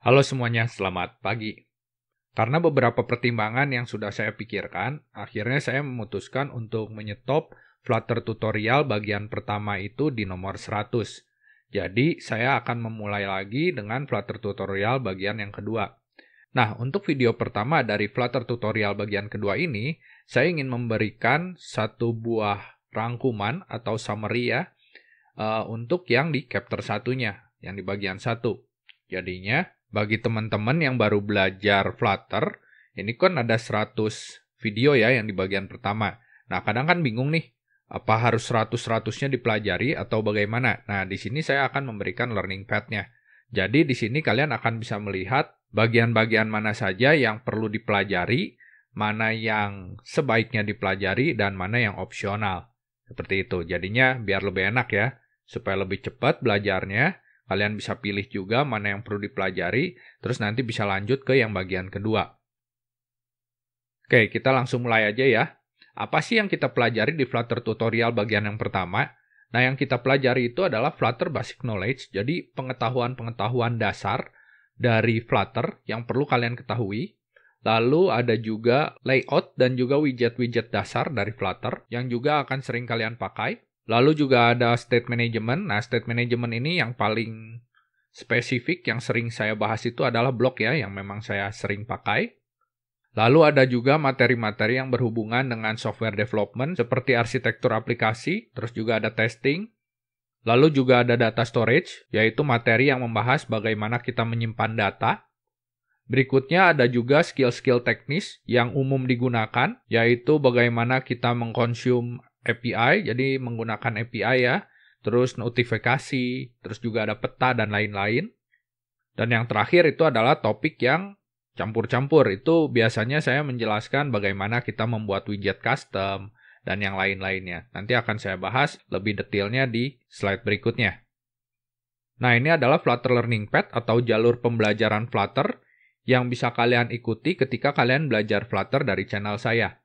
Halo semuanya, selamat pagi. Karena beberapa pertimbangan yang sudah saya pikirkan, akhirnya saya memutuskan untuk menyetop Flutter tutorial bagian pertama itu di nomor 100. Jadi, saya akan memulai lagi dengan Flutter tutorial bagian yang kedua. Nah, untuk video pertama dari Flutter tutorial bagian kedua ini, saya ingin memberikan satu buah rangkuman atau summary ya, eh, untuk yang di chapter satunya, yang di bagian satu. Jadinya, bagi teman-teman yang baru belajar Flutter, ini kan ada 100 video ya yang di bagian pertama. Nah, kadang kan bingung nih, apa harus 100-100-nya dipelajari atau bagaimana? Nah, di sini saya akan memberikan learning path-nya. Jadi di sini kalian akan bisa melihat bagian-bagian mana saja yang perlu dipelajari, mana yang sebaiknya dipelajari, dan mana yang opsional. Seperti itu. Jadinya biar lebih enak ya, supaya lebih cepat belajarnya, Kalian bisa pilih juga mana yang perlu dipelajari, terus nanti bisa lanjut ke yang bagian kedua. Oke, kita langsung mulai aja ya. Apa sih yang kita pelajari di Flutter tutorial bagian yang pertama? Nah, yang kita pelajari itu adalah Flutter Basic Knowledge, jadi pengetahuan-pengetahuan dasar dari Flutter yang perlu kalian ketahui. Lalu ada juga layout dan juga widget-widget dasar dari Flutter yang juga akan sering kalian pakai. Lalu juga ada state management. Nah, state management ini yang paling spesifik yang sering saya bahas itu adalah blog ya, yang memang saya sering pakai. Lalu ada juga materi-materi yang berhubungan dengan software development seperti arsitektur aplikasi, terus juga ada testing. Lalu juga ada data storage, yaitu materi yang membahas bagaimana kita menyimpan data. Berikutnya ada juga skill-skill teknis yang umum digunakan, yaitu bagaimana kita mengkonsum API, jadi menggunakan API ya. Terus notifikasi, terus juga ada peta dan lain-lain. Dan yang terakhir itu adalah topik yang campur-campur. Itu biasanya saya menjelaskan bagaimana kita membuat widget custom dan yang lain-lainnya. Nanti akan saya bahas lebih detailnya di slide berikutnya. Nah, ini adalah Flutter Learning Pad atau jalur pembelajaran Flutter yang bisa kalian ikuti ketika kalian belajar Flutter dari channel saya.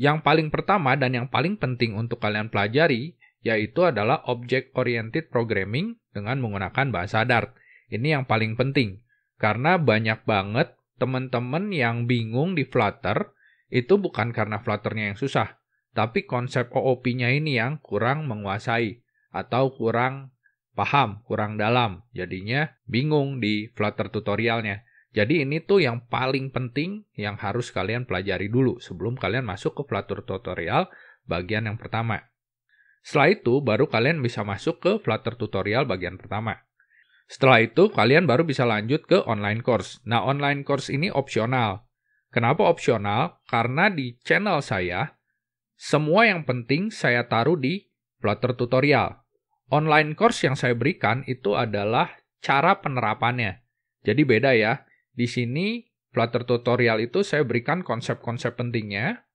Yang paling pertama dan yang paling penting untuk kalian pelajari yaitu adalah object oriented programming dengan menggunakan bahasa Dart. Ini yang paling penting karena banyak banget teman-teman yang bingung di Flutter itu bukan karena Flutternya yang susah, tapi konsep OOP-nya ini yang kurang menguasai atau kurang paham, kurang dalam. Jadinya bingung di Flutter tutorialnya. Jadi ini tuh yang paling penting yang harus kalian pelajari dulu sebelum kalian masuk ke Flutter Tutorial bagian yang pertama. Setelah itu baru kalian bisa masuk ke Flutter Tutorial bagian pertama. Setelah itu kalian baru bisa lanjut ke online course. Nah online course ini opsional. Kenapa opsional? Karena di channel saya semua yang penting saya taruh di Flutter Tutorial. Online course yang saya berikan itu adalah cara penerapannya. Jadi beda ya. Di sini Flutter tutorial itu saya berikan konsep-konsep pentingnya.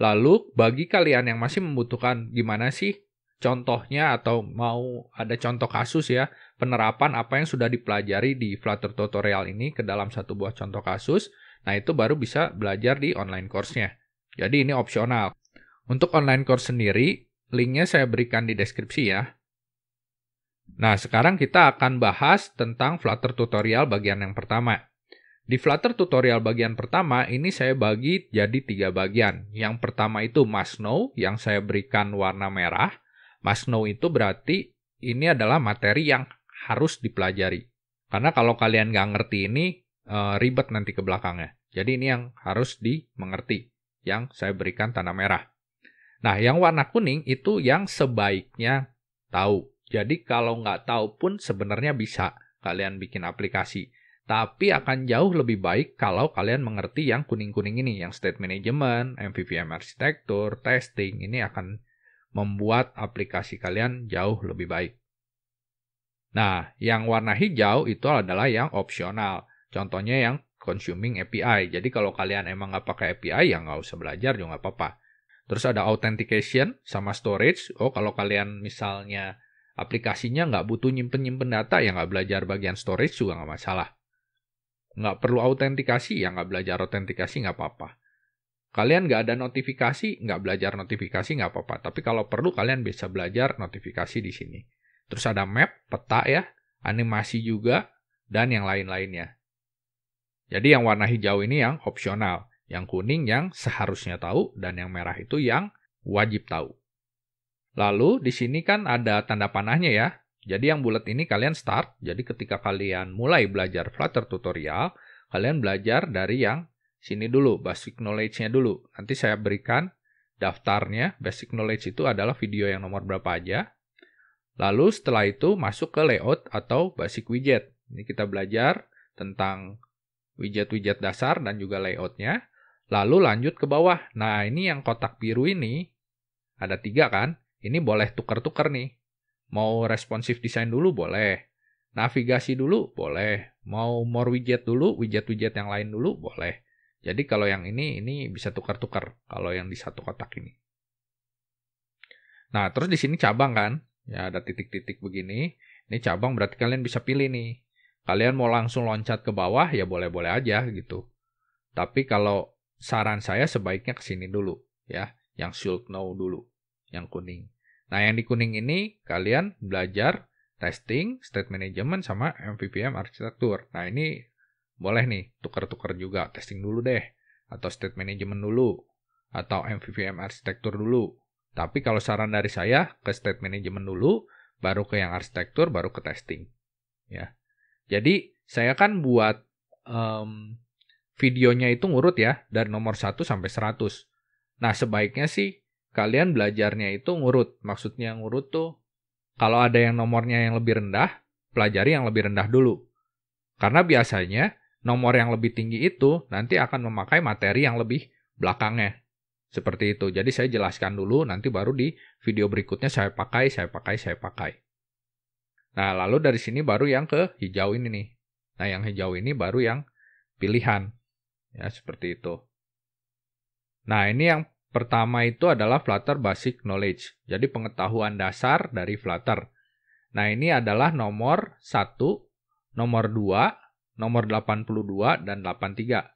Lalu bagi kalian yang masih membutuhkan gimana sih contohnya atau mau ada contoh kasus ya penerapan apa yang sudah dipelajari di Flutter tutorial ini ke dalam satu buah contoh kasus. Nah, itu baru bisa belajar di online course-nya. Jadi ini opsional. Untuk online course sendiri, linknya saya berikan di deskripsi ya. Nah, sekarang kita akan bahas tentang Flutter tutorial bagian yang pertama. Di Flutter tutorial bagian pertama ini saya bagi jadi tiga bagian. Yang pertama itu must know yang saya berikan warna merah. Must know itu berarti ini adalah materi yang harus dipelajari. Karena kalau kalian nggak ngerti ini eh, ribet nanti ke belakangnya. Jadi ini yang harus dimengerti yang saya berikan tanda merah. Nah, yang warna kuning itu yang sebaiknya tahu. Jadi kalau nggak tahu pun sebenarnya bisa kalian bikin aplikasi tapi akan jauh lebih baik kalau kalian mengerti yang kuning-kuning ini, yang state management, MVVM arsitektur, testing, ini akan membuat aplikasi kalian jauh lebih baik. Nah, yang warna hijau itu adalah yang opsional. Contohnya yang consuming API. Jadi kalau kalian emang nggak pakai API, ya nggak usah belajar juga nggak apa-apa. Terus ada authentication sama storage. Oh, kalau kalian misalnya aplikasinya nggak butuh nyimpen-nyimpen data, ya nggak belajar bagian storage juga nggak masalah nggak perlu autentikasi ya nggak belajar autentikasi nggak apa-apa kalian nggak ada notifikasi nggak belajar notifikasi nggak apa-apa tapi kalau perlu kalian bisa belajar notifikasi di sini terus ada map peta ya animasi juga dan yang lain-lainnya jadi yang warna hijau ini yang opsional yang kuning yang seharusnya tahu dan yang merah itu yang wajib tahu Lalu di sini kan ada tanda panahnya ya. Jadi yang bulat ini kalian start, jadi ketika kalian mulai belajar Flutter tutorial, kalian belajar dari yang sini dulu, basic knowledge-nya dulu. Nanti saya berikan daftarnya, basic knowledge itu adalah video yang nomor berapa aja. Lalu setelah itu masuk ke layout atau basic widget. Ini kita belajar tentang widget-widget dasar dan juga layoutnya. Lalu lanjut ke bawah. Nah ini yang kotak biru ini, ada tiga kan, ini boleh tuker-tuker nih. Mau responsif design dulu boleh. Navigasi dulu boleh. Mau more widget dulu, widget-widget yang lain dulu boleh. Jadi kalau yang ini, ini bisa tukar-tukar kalau yang di satu kotak ini. Nah, terus di sini cabang kan? Ya, ada titik-titik begini. Ini cabang berarti kalian bisa pilih nih. Kalian mau langsung loncat ke bawah, ya boleh-boleh aja gitu. Tapi kalau saran saya sebaiknya ke sini dulu. Ya, yang should know dulu. Yang kuning. Nah, yang di kuning ini kalian belajar testing, state management, sama MVPM arsitektur. Nah, ini boleh nih tuker-tuker juga. Testing dulu deh. Atau state management dulu. Atau MVPM arsitektur dulu. Tapi kalau saran dari saya, ke state management dulu, baru ke yang arsitektur, baru ke testing. Ya. Jadi, saya kan buat um, videonya itu ngurut ya, dari nomor 1 sampai 100. Nah, sebaiknya sih kalian belajarnya itu ngurut. Maksudnya ngurut tuh kalau ada yang nomornya yang lebih rendah, pelajari yang lebih rendah dulu. Karena biasanya nomor yang lebih tinggi itu nanti akan memakai materi yang lebih belakangnya. Seperti itu. Jadi saya jelaskan dulu, nanti baru di video berikutnya saya pakai, saya pakai, saya pakai. Nah, lalu dari sini baru yang ke hijau ini nih. Nah, yang hijau ini baru yang pilihan. Ya, seperti itu. Nah, ini yang Pertama itu adalah Flutter Basic Knowledge, jadi pengetahuan dasar dari Flutter. Nah, ini adalah nomor 1, nomor 2, nomor 82, dan 83.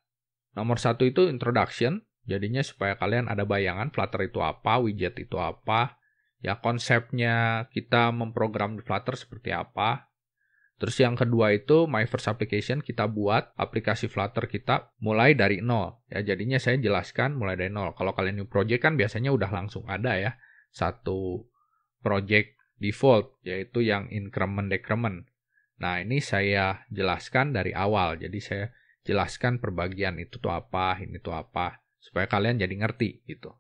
Nomor 1 itu introduction, jadinya supaya kalian ada bayangan Flutter itu apa, widget itu apa, ya konsepnya kita memprogram Flutter seperti apa, Terus yang kedua itu My First Application kita buat aplikasi Flutter kita mulai dari nol. Ya jadinya saya jelaskan mulai dari nol. Kalau kalian new project kan biasanya udah langsung ada ya satu project default yaitu yang increment decrement. Nah ini saya jelaskan dari awal. Jadi saya jelaskan perbagian itu tuh apa, ini tuh apa supaya kalian jadi ngerti gitu.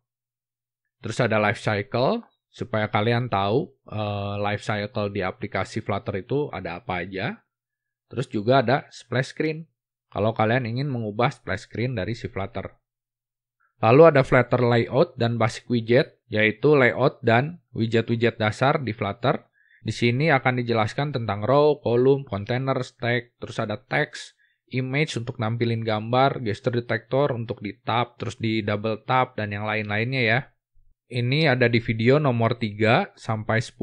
Terus ada life cycle supaya kalian tahu uh, life cycle di aplikasi Flutter itu ada apa aja. Terus juga ada splash screen kalau kalian ingin mengubah splash screen dari si Flutter. Lalu ada Flutter layout dan basic widget, yaitu layout dan widget-widget dasar di Flutter. Di sini akan dijelaskan tentang row, column, container, stack, terus ada text, image untuk nampilin gambar, gesture detector untuk di tap, terus di double tap, dan yang lain-lainnya ya ini ada di video nomor 3 sampai 10,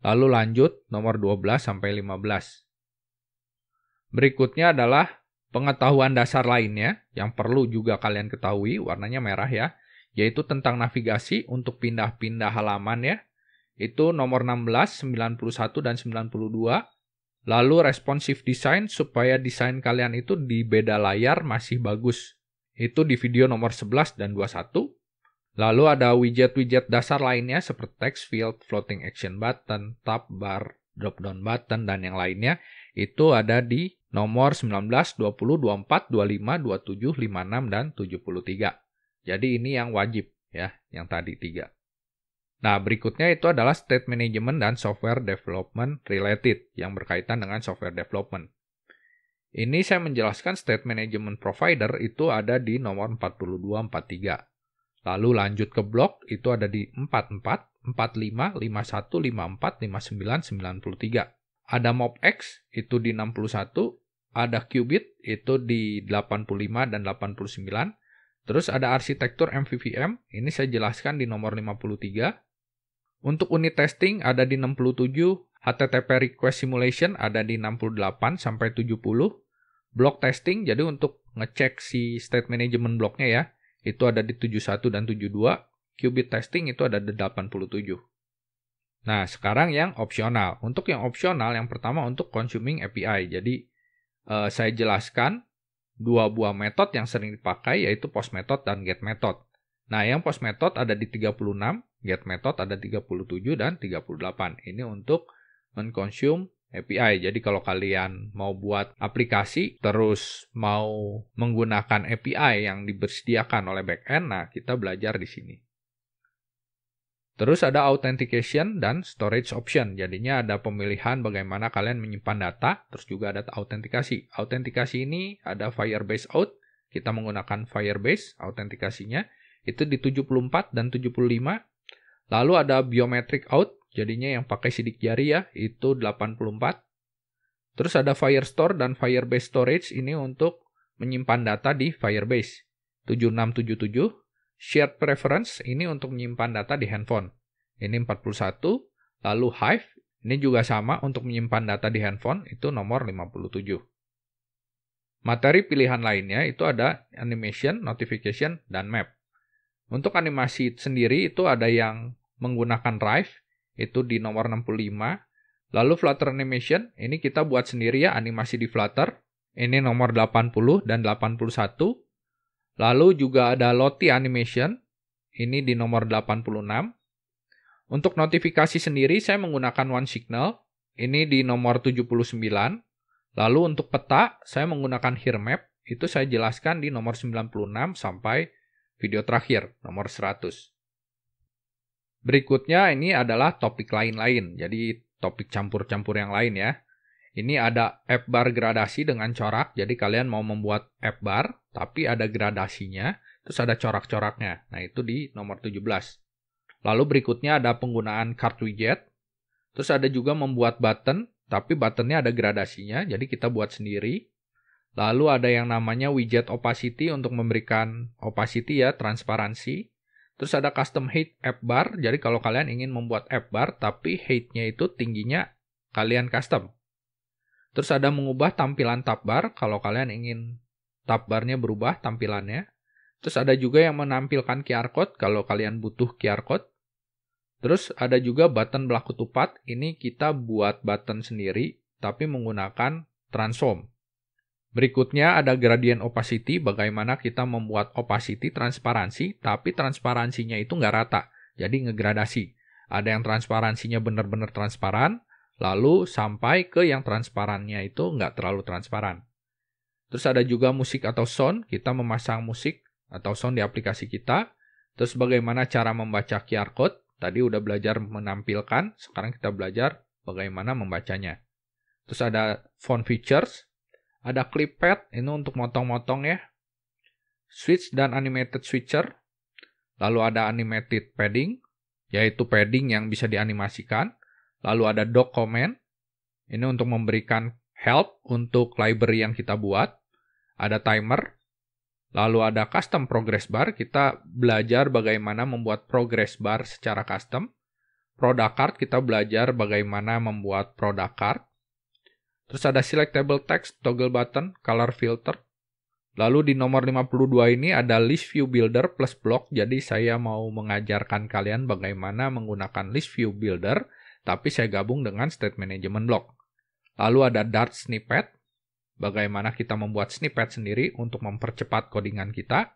lalu lanjut nomor 12 sampai 15. Berikutnya adalah pengetahuan dasar lainnya yang perlu juga kalian ketahui, warnanya merah ya, yaitu tentang navigasi untuk pindah-pindah halaman ya. Itu nomor 16, 91, dan 92. Lalu responsive design supaya desain kalian itu di beda layar masih bagus. Itu di video nomor 11 dan 21. Lalu ada widget-widget dasar lainnya seperti text field, floating action button, tab bar, drop down button, dan yang lainnya itu ada di nomor 19, 20, 24, 25, 27, 56, dan 73. Jadi ini yang wajib ya, yang tadi tiga. Nah, berikutnya itu adalah state management dan software development related yang berkaitan dengan software development. Ini saya menjelaskan state management provider itu ada di nomor 42, 43. Lalu lanjut ke blok itu ada di 44, 45, 51, 54, 59, 93. Ada mob X itu di 61, ada qubit itu di 85 dan 89. Terus ada arsitektur MVVM, ini saya jelaskan di nomor 53. Untuk unit testing ada di 67, HTTP request simulation ada di 68 sampai 70. Block testing jadi untuk ngecek si state management blocknya ya itu ada di 71 dan 72, qubit testing itu ada di 87. Nah, sekarang yang opsional. Untuk yang opsional, yang pertama untuk consuming API. Jadi, eh, saya jelaskan dua buah metode yang sering dipakai yaitu post method dan get method. Nah, yang post method ada di 36, get method ada 37 dan 38. Ini untuk mengkonsum API. Jadi kalau kalian mau buat aplikasi terus mau menggunakan API yang dibersediakan oleh backend, nah kita belajar di sini. Terus ada authentication dan storage option. Jadinya ada pemilihan bagaimana kalian menyimpan data, terus juga ada autentikasi. Autentikasi ini ada Firebase Auth. kita menggunakan Firebase autentikasinya itu di 74 dan 75. Lalu ada biometric out Jadinya yang pakai sidik jari ya, itu 84. Terus ada Firestore dan Firebase Storage ini untuk menyimpan data di Firebase. 7677. Shared Preference ini untuk menyimpan data di handphone. Ini 41. Lalu Hive ini juga sama untuk menyimpan data di handphone, itu nomor 57. Materi pilihan lainnya itu ada animation, notification, dan map. Untuk animasi sendiri itu ada yang menggunakan Drive itu di nomor 65. Lalu Flutter Animation, ini kita buat sendiri ya animasi di Flutter. Ini nomor 80 dan 81. Lalu juga ada loti Animation, ini di nomor 86. Untuk notifikasi sendiri saya menggunakan One Signal, ini di nomor 79. Lalu untuk peta, saya menggunakan HearMap, itu saya jelaskan di nomor 96 sampai video terakhir, nomor 100. Berikutnya ini adalah topik lain-lain, jadi topik campur-campur yang lain ya. Ini ada app bar gradasi dengan corak, jadi kalian mau membuat app bar, tapi ada gradasinya, terus ada corak-coraknya. Nah itu di nomor 17. Lalu berikutnya ada penggunaan card widget, terus ada juga membuat button, tapi buttonnya ada gradasinya, jadi kita buat sendiri. Lalu ada yang namanya widget opacity untuk memberikan opacity ya, transparansi. Terus ada custom height app bar. Jadi kalau kalian ingin membuat app bar tapi height-nya itu tingginya kalian custom. Terus ada mengubah tampilan tab bar kalau kalian ingin tab barnya berubah tampilannya. Terus ada juga yang menampilkan QR code kalau kalian butuh QR code. Terus ada juga button belah tupat. Ini kita buat button sendiri tapi menggunakan transform. Berikutnya ada gradient opacity, bagaimana kita membuat opacity transparansi, tapi transparansinya itu nggak rata, jadi ngegradasi. Ada yang transparansinya benar-benar transparan, lalu sampai ke yang transparannya itu nggak terlalu transparan. Terus ada juga musik atau sound, kita memasang musik atau sound di aplikasi kita. Terus bagaimana cara membaca QR code, tadi udah belajar menampilkan, sekarang kita belajar bagaimana membacanya. Terus ada font features, ada clip pad, ini untuk motong-motong ya. Switch dan animated switcher. Lalu ada animated padding, yaitu padding yang bisa dianimasikan. Lalu ada doc command, ini untuk memberikan help untuk library yang kita buat. Ada timer, lalu ada custom progress bar, kita belajar bagaimana membuat progress bar secara custom. Product card, kita belajar bagaimana membuat product card. Terus ada selectable text, toggle button, color filter. Lalu di nomor 52 ini ada list view builder plus block. Jadi saya mau mengajarkan kalian bagaimana menggunakan list view builder, tapi saya gabung dengan state management block. Lalu ada dart snippet, bagaimana kita membuat snippet sendiri untuk mempercepat codingan kita.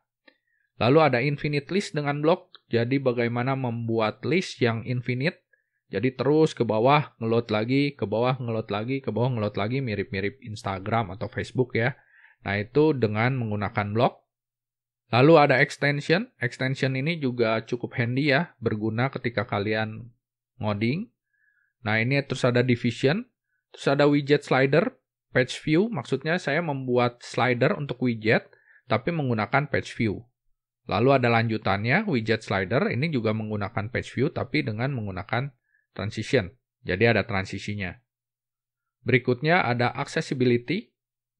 Lalu ada infinite list dengan block, jadi bagaimana membuat list yang infinite jadi terus ke bawah, ngelot lagi, ke bawah, ngelot lagi, ke bawah, ngelot lagi, mirip-mirip Instagram atau Facebook ya. Nah itu dengan menggunakan blog. Lalu ada extension. Extension ini juga cukup handy ya, berguna ketika kalian ngoding. Nah ini terus ada division. Terus ada widget slider, page view. Maksudnya saya membuat slider untuk widget, tapi menggunakan page view. Lalu ada lanjutannya, widget slider. Ini juga menggunakan page view, tapi dengan menggunakan transition, jadi ada transisinya. Berikutnya ada accessibility,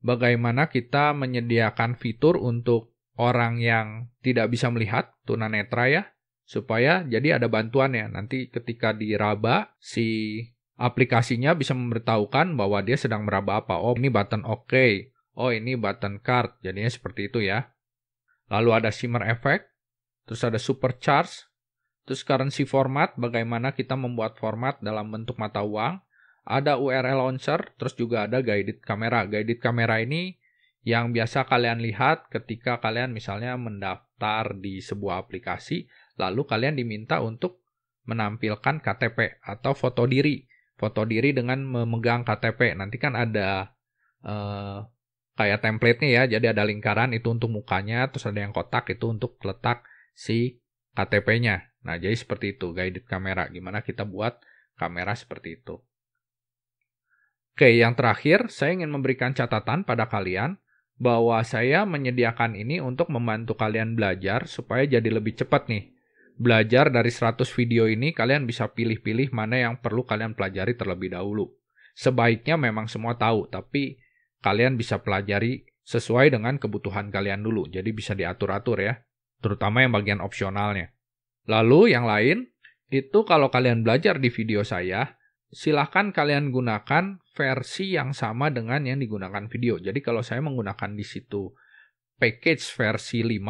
bagaimana kita menyediakan fitur untuk orang yang tidak bisa melihat, tunanetra ya, supaya jadi ada bantuan ya. Nanti ketika diraba, si aplikasinya bisa memberitahukan bahwa dia sedang meraba apa. Oh, ini button OK, Oh, ini button card. Jadinya seperti itu ya. Lalu ada shimmer effect, terus ada supercharge, Terus currency format, bagaimana kita membuat format dalam bentuk mata uang. Ada URL launcher, terus juga ada guided kamera. Guided kamera ini yang biasa kalian lihat ketika kalian misalnya mendaftar di sebuah aplikasi, lalu kalian diminta untuk menampilkan KTP atau foto diri. Foto diri dengan memegang KTP. Nanti kan ada eh, kayak template-nya ya, jadi ada lingkaran itu untuk mukanya, terus ada yang kotak itu untuk letak si KTP-nya. Nah, jadi seperti itu guided kamera. Gimana kita buat kamera seperti itu. Oke, yang terakhir, saya ingin memberikan catatan pada kalian bahwa saya menyediakan ini untuk membantu kalian belajar supaya jadi lebih cepat nih. Belajar dari 100 video ini, kalian bisa pilih-pilih mana yang perlu kalian pelajari terlebih dahulu. Sebaiknya memang semua tahu, tapi kalian bisa pelajari sesuai dengan kebutuhan kalian dulu, jadi bisa diatur-atur ya, terutama yang bagian opsionalnya. Lalu yang lain, itu kalau kalian belajar di video saya, silahkan kalian gunakan versi yang sama dengan yang digunakan video. Jadi kalau saya menggunakan di situ package versi 5,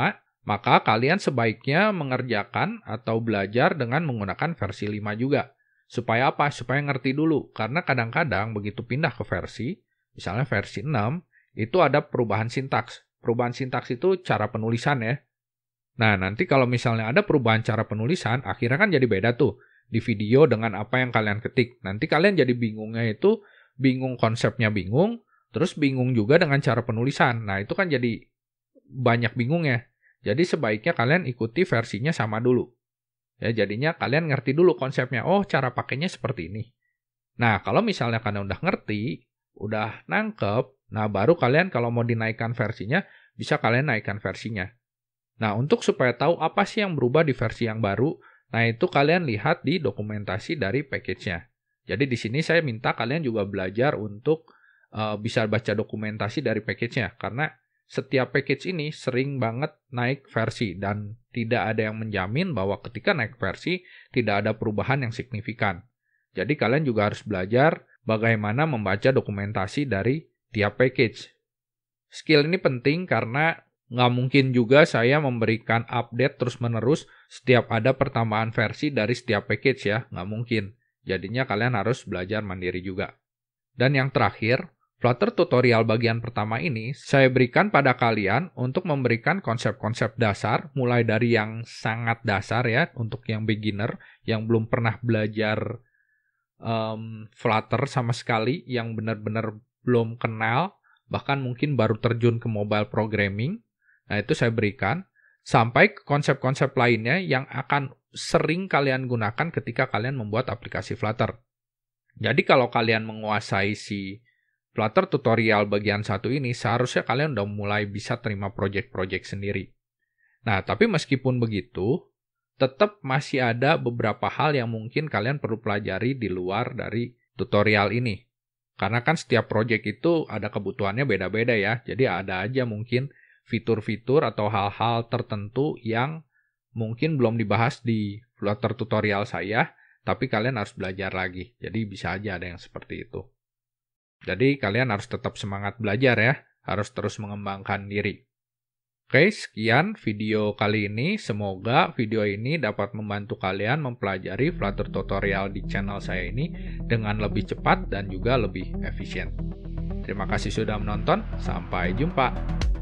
maka kalian sebaiknya mengerjakan atau belajar dengan menggunakan versi 5 juga. Supaya apa? Supaya ngerti dulu. Karena kadang-kadang begitu pindah ke versi, misalnya versi 6, itu ada perubahan sintaks. Perubahan sintaks itu cara penulisan ya. Nah, nanti kalau misalnya ada perubahan cara penulisan, akhirnya kan jadi beda tuh di video dengan apa yang kalian ketik. Nanti kalian jadi bingungnya itu bingung konsepnya bingung, terus bingung juga dengan cara penulisan. Nah, itu kan jadi banyak bingungnya. Jadi sebaiknya kalian ikuti versinya sama dulu. Ya, jadinya kalian ngerti dulu konsepnya. Oh, cara pakainya seperti ini. Nah, kalau misalnya kalian udah ngerti, udah nangkep, nah baru kalian kalau mau dinaikkan versinya, bisa kalian naikkan versinya. Nah, untuk supaya tahu apa sih yang berubah di versi yang baru, nah itu kalian lihat di dokumentasi dari package-nya. Jadi di sini saya minta kalian juga belajar untuk uh, bisa baca dokumentasi dari package-nya karena setiap package ini sering banget naik versi dan tidak ada yang menjamin bahwa ketika naik versi tidak ada perubahan yang signifikan. Jadi kalian juga harus belajar bagaimana membaca dokumentasi dari tiap package. Skill ini penting karena nggak mungkin juga saya memberikan update terus-menerus setiap ada pertambahan versi dari setiap package ya, nggak mungkin. Jadinya kalian harus belajar mandiri juga. Dan yang terakhir, Flutter tutorial bagian pertama ini saya berikan pada kalian untuk memberikan konsep-konsep dasar, mulai dari yang sangat dasar ya, untuk yang beginner, yang belum pernah belajar um, Flutter sama sekali, yang benar-benar belum kenal, bahkan mungkin baru terjun ke mobile programming, Nah, itu saya berikan sampai ke konsep-konsep lainnya yang akan sering kalian gunakan ketika kalian membuat aplikasi Flutter. Jadi kalau kalian menguasai si Flutter tutorial bagian satu ini, seharusnya kalian udah mulai bisa terima project-project sendiri. Nah, tapi meskipun begitu, tetap masih ada beberapa hal yang mungkin kalian perlu pelajari di luar dari tutorial ini. Karena kan setiap project itu ada kebutuhannya beda-beda ya, jadi ada aja mungkin fitur-fitur atau hal-hal tertentu yang mungkin belum dibahas di Flutter tutorial saya, tapi kalian harus belajar lagi. Jadi bisa aja ada yang seperti itu. Jadi kalian harus tetap semangat belajar ya, harus terus mengembangkan diri. Oke, sekian video kali ini. Semoga video ini dapat membantu kalian mempelajari Flutter tutorial di channel saya ini dengan lebih cepat dan juga lebih efisien. Terima kasih sudah menonton, sampai jumpa.